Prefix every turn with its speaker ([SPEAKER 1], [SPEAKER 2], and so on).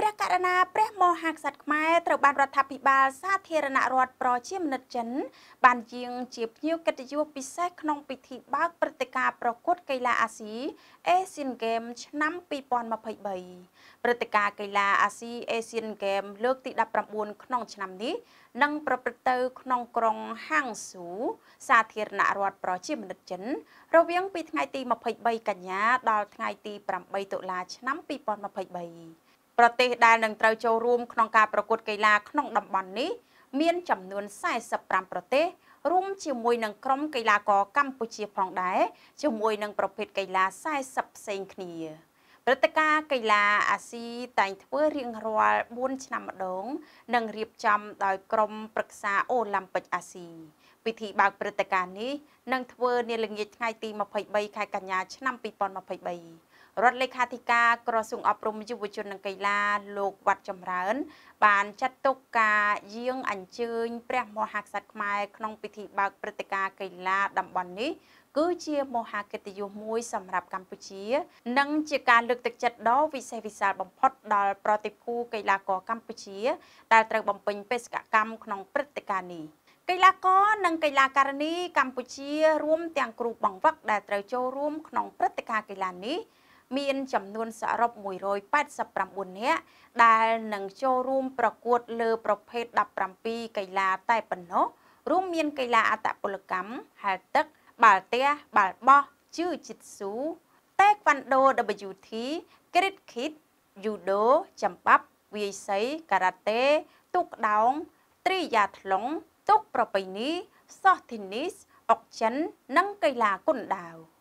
[SPEAKER 1] ព្រះករណាព្រះមហាក្សត្រខ្មែរត្រូវបានរដ្ឋាភិបាលសាធារណរដ្ឋប្រជាមានិតចិនបានជាងជាភ្ញៀវកិត្តិយសពិសេសក្នុងពិធីបើកព្រឹត្តិការណ៍ប្រកួតកីឡាអាស៊ី Asian Games ឆ្នាំ2023ព្រឹត្តិការណ៍កីឡាអាស៊ី Asian Games លើកទី19ក្នុងឆ្នាំនេះនឹងប្រព្រឹត្តទៅក្នុងក្រុងហាងស៊ូសាធារណរដ្ឋប្រជាមានិតចិនរវាងពីថ្ងៃទី23កញ្ញាដល់ថ្ងៃទី8តុលាឆ្នាំ2023ប្រទេសដែលនឹងត្រូវចូលរួមក្នុងការប្រកួតកីឡាក្នុងតំបន់នេះមានចំនួន45ប្រទេសរួមជាមួយនឹងក្រុមកីឡាករកម្ពុជាផងដែរជាមួយនឹងប្រភេទកីឡា40ផ្សេងគ្នាព្រឹត្តិការណ៍កីឡាអាស៊ីតែងធ្វើរៀងរាល់4ឆ្នាំម្ដងនិងរៀបចំដោយក្រុមប្រឹក្សាអូឡ িম্প ិកអាស៊ីពិធីបើកព្រឹត្តិការណ៍នេះនឹងធ្វើនាល្ងាចថ្ងៃទី23ខែកញ្ញាឆ្នាំ2023រដ្ឋលេខាធិការក្រសួងអប់រំយុវជននិងកីឡាលោកវត្តចម្រើនបានចាត់ទុកការយាងអញ្ជើញព្រះមហាក្សត្រខ្មែរក្នុងពិធីបើកព្រឹត្តិការណ៍កីឡាតំបន់នេះ គឺជាមហាកិត្តិយសមួយសម្រាប់កម្ពុជា និងជាការលើកទឹកចិត្តដ៏វិសេសវិសាលបំផុតដល់ប្រតិភូកីឡាករកម្ពុជាដែលត្រូវបំពេញបេសកកម្មក្នុងព្រឹត្តិការណ៍នេះកីឡាករនិងកីឡាការិនី កម្ពុជា រួម ទាំងគ្រូបង្វឹកដែលត្រូវចូលរួមក្នុងព្រឹត្តិការណ៍កីឡានេះមានចំនួនសរុប189នាក់ដែលនឹងចូលរួម ប្រកួតលើប្រភេទ17កីឡាតែប៉ុណ្ណោះរួមមាន កីឡាអត្តពលកម្មហែលទឹកបាល់ទះបាល់បោះជឺជីតស៊ូតេក្វាន់ដូ WT ក្រិតឃីតយូដូចំបាប់វាយសីការ៉ាតេទូកដោងត្រីយ៉ាថ្លុងទូកប្រពៃណីសោះធីនីសអុកចិន និងកីឡាគុនដាវ។